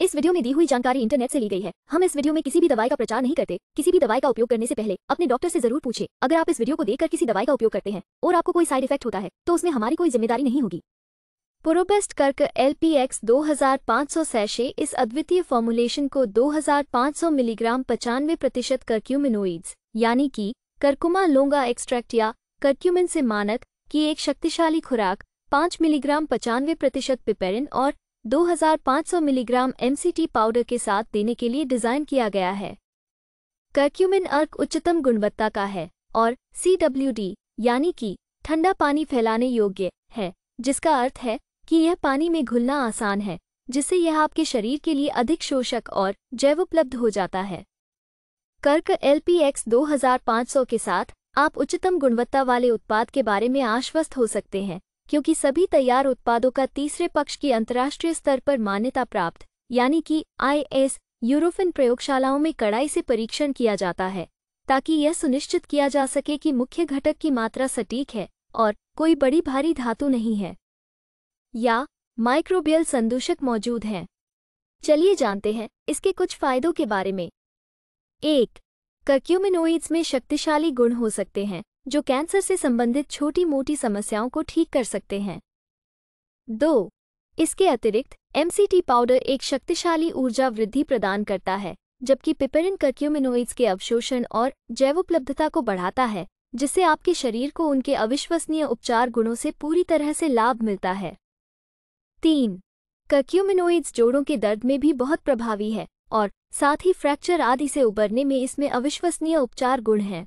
इस वीडियो में दी हुई जानकारी इंटरनेट से ली गई है हम इस वीडियो में किसी भी दवाई का प्रचार नहीं करते किसी भी दवाई का उपयोग करने से पहले अपने डॉक्टर से जरूर पूछे अगर आप इस वीडियो को देखकर किसी दवाई का उपयोग करते हैं और आपको कोई साइड इफेक्ट होता है तो उसमें हमारी कोई जिम्मेदारी नहीं होगी पुरोबेस्ट कर्क एल पी एक्स दो हजार पाँच सौ सैशे इस अद्वितीय फॉर्मुलेशन को दो मिलीग्राम पचानवे प्रतिशत यानी कि कर्कुमा लोंगा एक्सट्रैक्ट या करक्यूमिन से मानक की एक शक्तिशाली खुराक पाँच मिलीग्राम पचानवे प्रतिशत पिपेरिन और 2500 मिलीग्राम एमसीटी पाउडर के साथ देने के लिए डिज़ाइन किया गया है कर्क्यूमिन अर्क उच्चतम गुणवत्ता का है और सी यानी कि ठंडा पानी फैलाने योग्य है जिसका अर्थ है कि यह पानी में घुलना आसान है जिससे यह आपके शरीर के लिए अधिक शोषक और जैव उपलब्ध हो जाता है कर्क एल पी एक्स दो के साथ आप उच्चतम गुणवत्ता वाले उत्पाद के बारे में आश्वस्त हो सकते हैं क्योंकि सभी तैयार उत्पादों का तीसरे पक्ष की अंतर्राष्ट्रीय स्तर पर मान्यता प्राप्त यानी कि आईएस यूरोफिन प्रयोगशालाओं में कड़ाई से परीक्षण किया जाता है ताकि यह सुनिश्चित किया जा सके कि मुख्य घटक की मात्रा सटीक है और कोई बड़ी भारी धातु नहीं है या माइक्रोबियल संदूषक मौजूद हैं चलिए जानते हैं इसके कुछ फायदों के बारे में एक कर्क्यूमिनोइड्स में शक्तिशाली गुण हो सकते हैं जो कैंसर से संबंधित छोटी मोटी समस्याओं को ठीक कर सकते हैं दो इसके अतिरिक्त एमसीटी पाउडर एक शक्तिशाली ऊर्जा वृद्धि प्रदान करता है जबकि पिपेरिन कर्क्यूमिनोइड्स के अवशोषण और जैवोपलब्धता को बढ़ाता है जिससे आपके शरीर को उनके अविश्वसनीय उपचार गुणों से पूरी तरह से लाभ मिलता है तीन कर्क्यूमिनोइड्स जोड़ों के दर्द में भी बहुत प्रभावी है और साथ ही फ्रैक्चर आदि से उबरने में इसमें अविश्वसनीय उपचार गुण हैं